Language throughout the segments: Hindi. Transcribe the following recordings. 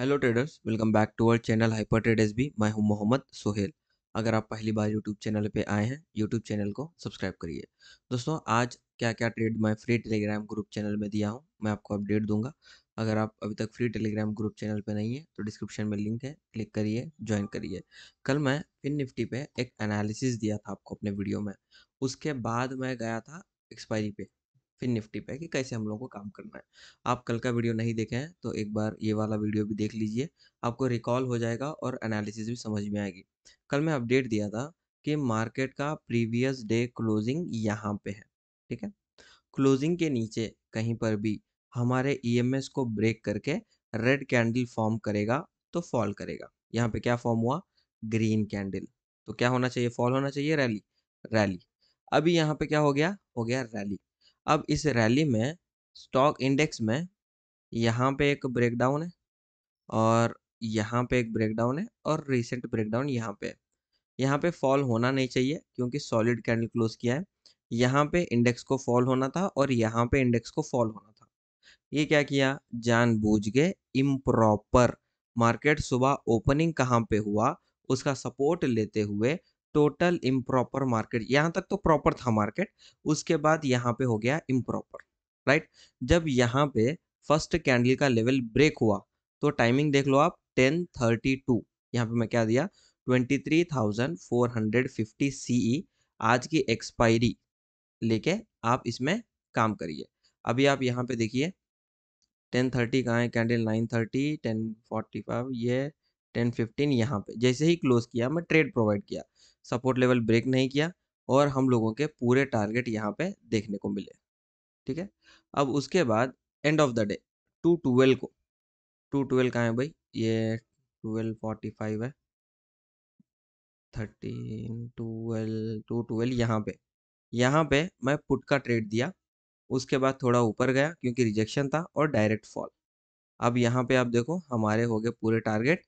hello traders welcome back to our channel hyper trade S B मैं हूँ मोहम्मद सोहेल अगर आप पहली बार यूट्यूब चैनल पे आए हैं यूट्यूब चैनल को सब्सक्राइब करिए दोस्तों आज क्या क्या ट्रेड मैं फ्री टेलीग्राम ग्रुप चैनल में दिया हूँ मैं आपको अपडेट दूंगा अगर आप अभी तक फ्री टेलीग्राम ग्रुप चैनल पे नहीं तो है तो डिस्क्रिप्शन में लिंक है क्लिक करिए ज्वाइन करिए कल मैं फिन निफ्टी पे एक एनालिसिस दिया था आपको अपने वीडियो में उसके बाद मैं गया था एक्सपायरी पे फिर निफ्टी पे कि कैसे हम लोगों को काम करना है आप कल का वीडियो नहीं देखे हैं तो एक बार ये वाला वीडियो भी देख लीजिए आपको रिकॉल हो जाएगा और एनालिसिस भी समझ में आएगी कल मैं अपडेट दिया था कि मार्केट का प्रीवियस डे क्लोजिंग यहाँ पे है ठीक है क्लोजिंग के नीचे कहीं पर भी हमारे ई को ब्रेक करके रेड कैंडल फॉर्म करेगा तो फॉल करेगा यहाँ पे क्या फॉर्म हुआ ग्रीन कैंडल तो क्या होना चाहिए फॉल होना चाहिए रैली रैली अभी यहाँ पे क्या हो गया हो गया रैली अब इस रैली में स्टॉक इंडेक्स में यहाँ पे एक ब्रेकडाउन है और यहाँ पे एक ब्रेकडाउन है और रिसेंट ब्रेकडाउन यहाँ पे यहाँ पे फॉल होना नहीं चाहिए क्योंकि सॉलिड कैंडल क्लोज किया है यहाँ पे इंडेक्स को फॉल होना था और यहाँ पे इंडेक्स को फॉल होना था ये क्या किया जान बूझ के इम्प्रॉपर मार्केट सुबह ओपनिंग कहाँ पे हुआ उसका सपोर्ट लेते हुए टोटल इम्प्रॉपर मार्केट यहाँ तक तो प्रॉपर था मार्केट उसके बाद यहाँ पे हो गया इम्प्रॉपर राइट जब यहाँ पे फर्स्ट कैंडल का लेवल ब्रेक हुआ तो टाइमिंग देख लो आप टेन थर्टी टू यहाँ पे मैं क्या दिया twenty three thousand four hundred fifty C E e आज की एक्सपायरी लेके आप इसमें काम करिए अभी आप यहाँ पे देखिए टेन थर्टी कहाँ है candle nine thirty ten forty five ये टेन फिफ्टीन यहाँ पे जैसे ही क्लोज किया मैं ट्रेड प्रोवाइड किया सपोर्ट लेवल ब्रेक नहीं किया और हम लोगों के पूरे टारगेट यहाँ पे देखने को मिले ठीक है अब उसके बाद end of the day two twelve को टू ट्वेल्व कहाँ है भाई ये ट्वेल्व फोर्टी फाइव है थर्टीन ट्वेल्व टू ट्वेल्व यहाँ पे यहाँ पे मैं पुट का ट्रेड दिया उसके बाद थोड़ा ऊपर गया क्योंकि रिजेक्शन था और डायरेक्ट फॉल अब यहाँ पे आप देखो हमारे हो गए पूरे टारगेट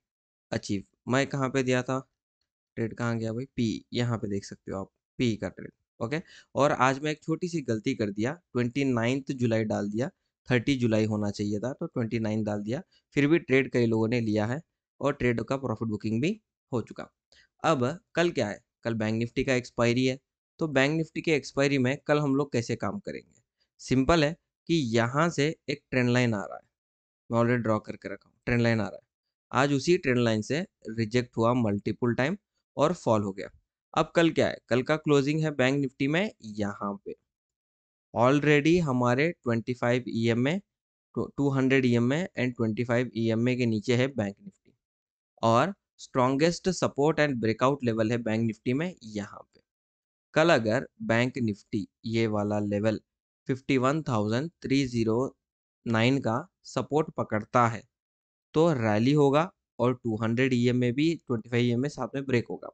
अचीव मैं कहाँ पे दिया था ट्रेड कहाँ गया भाई पी यहाँ पे देख सकते हो आप पी का ट्रेड ओके और आज मैं एक छोटी सी गलती कर दिया ट्वेंटी नाइन्थ जुलाई डाल दिया थर्टी जुलाई होना चाहिए था तो ट्वेंटी नाइन डाल दिया फिर भी ट्रेड कई लोगों ने लिया है और ट्रेड का प्रॉफिट बुकिंग भी हो चुका अब कल क्या है कल बैंक निफ्टी का एक्सपायरी है तो बैंक निफ्टी के एक्सपायरी में कल हम लोग कैसे काम करेंगे सिंपल है कि यहाँ से एक ट्रेंड लाइन आ रहा है मैं ऑलरेडी ड्रॉ करके रखा हूँ ट्रेंड लाइन आ रहा है आज उसी ट्रेंड लाइन से रिजेक्ट हुआ मल्टीपल टाइम और फॉल हो गया अब कल क्या है कल का क्लोजिंग है बैंक निफ्टी में यहाँ पे ऑलरेडी हमारे 25 five E M A two hundred E M A and 25 five E M A के नीचे है बैंक निफ्टी और strongest support and breakout level है बैंक निफ्टी में यहाँ पे कल अगर बैंक निफ्टी ये वाला लेवल 51,309 का सपोर्ट पकड़ता है तो रैली होगा और 200 ई में भी 25 ई e में साथ में ब्रेक होगा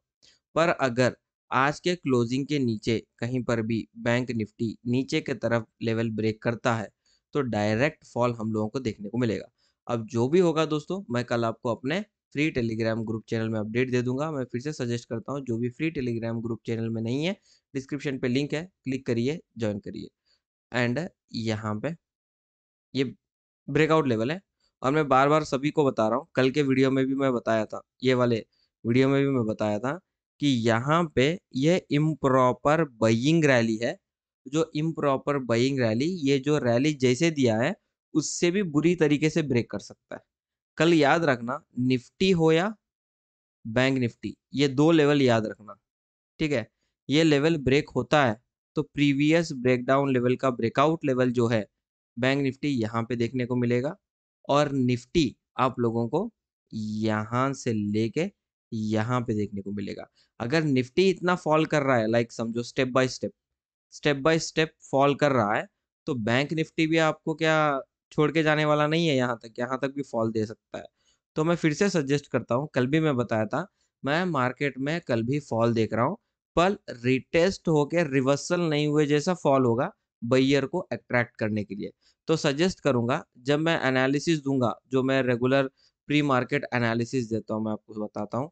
पर अगर आज के क्लोजिंग के नीचे कहीं पर भी बैंक निफ्टी नीचे के तरफ लेवल ब्रेक करता है तो डायरेक्ट फॉल हम लोगों को देखने को मिलेगा अब जो भी होगा दोस्तों मैं कल आपको अपने फ्री टेलीग्राम ग्रुप चैनल में अपडेट दे दूंगा मैं फिर से सजेस्ट करता हूँ जो भी फ्री टेलीग्राम ग्रुप चैनल में नहीं है डिस्क्रिप्शन पे लिंक है क्लिक करिए ज्वाइन करिए एंड यहाँ पे ये ब्रेकआउट लेवल है और मैं बार बार सभी को बता रहा हूँ कल के वीडियो में भी मैं बताया था ये वाले वीडियो में भी मैं बताया था कि यहाँ पे ये इम्प्रॉपर बइंग रैली है जो इम्प्रॉपर बइंग रैली ये जो रैली जैसे दिया है उससे भी बुरी तरीके से ब्रेक कर सकता है कल याद रखना निफ्टी हो या बैंक निफ्टी ये दो लेवल याद रखना ठीक है ये लेवल ब्रेक होता है तो प्रीवियस ब्रेकडाउन लेवल का ब्रेकआउट लेवल जो है बैंक निफ्टी यहाँ पे देखने को मिलेगा और निफ्टी आप लोगों को यहाँ से लेके यहाँ पे देखने को मिलेगा अगर निफ्टी इतना फॉल कर रहा है लाइक समझो step by step step by step fall कर रहा है तो बैंक निफ्टी भी आपको क्या छोड़ के जाने वाला नहीं है यहाँ तक यहाँ तक भी फॉल दे सकता है तो मैं फिर से सजेस्ट करता हूँ कल भी मैं बताया था मैं मार्केट में कल भी फॉल देख रहा हूँ पर रिटेस्ट होके रिवर्सल नहीं हुए जैसा फॉल होगा बइयर को अट्रैक्ट करने के लिए तो सजेस्ट करूंगा जब मैं एनालिसिस दूंगा जो मैं रेगुलर प्री मार्केट एनालिसिस देता हूँ मैं आपको बताता हूँ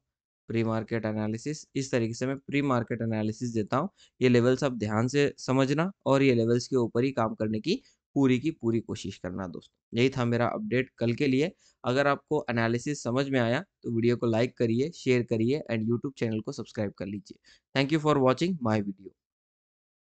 प्री मार्केट एनालिसिस इस तरीके से मैं प्री मार्केट एनालिसिस देता हूँ ये लेवल्स आप ध्यान से समझना और ये लेवल्स के ऊपर ही काम करने की पूरी की पूरी कोशिश करना दोस्तों यही था मेरा अपडेट कल के लिए अगर आपको एनालिसिस समझ में आया तो वीडियो को लाइक करिए शेयर करिए एंड यूट्यूब चैनल को सब्सक्राइब कर लीजिए thank you for watching my video